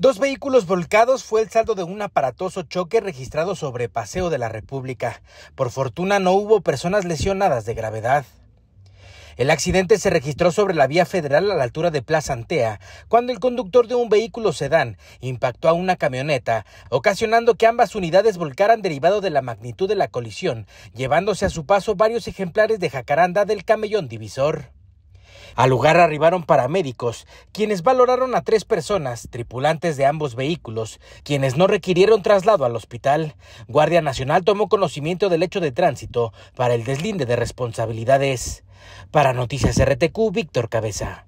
Dos vehículos volcados fue el saldo de un aparatoso choque registrado sobre Paseo de la República. Por fortuna no hubo personas lesionadas de gravedad. El accidente se registró sobre la vía federal a la altura de Plaza Antea, cuando el conductor de un vehículo sedán impactó a una camioneta, ocasionando que ambas unidades volcaran derivado de la magnitud de la colisión, llevándose a su paso varios ejemplares de jacaranda del camellón divisor. Al lugar arribaron paramédicos, quienes valoraron a tres personas, tripulantes de ambos vehículos, quienes no requirieron traslado al hospital. Guardia Nacional tomó conocimiento del hecho de tránsito para el deslinde de responsabilidades. Para Noticias RTQ, Víctor Cabeza.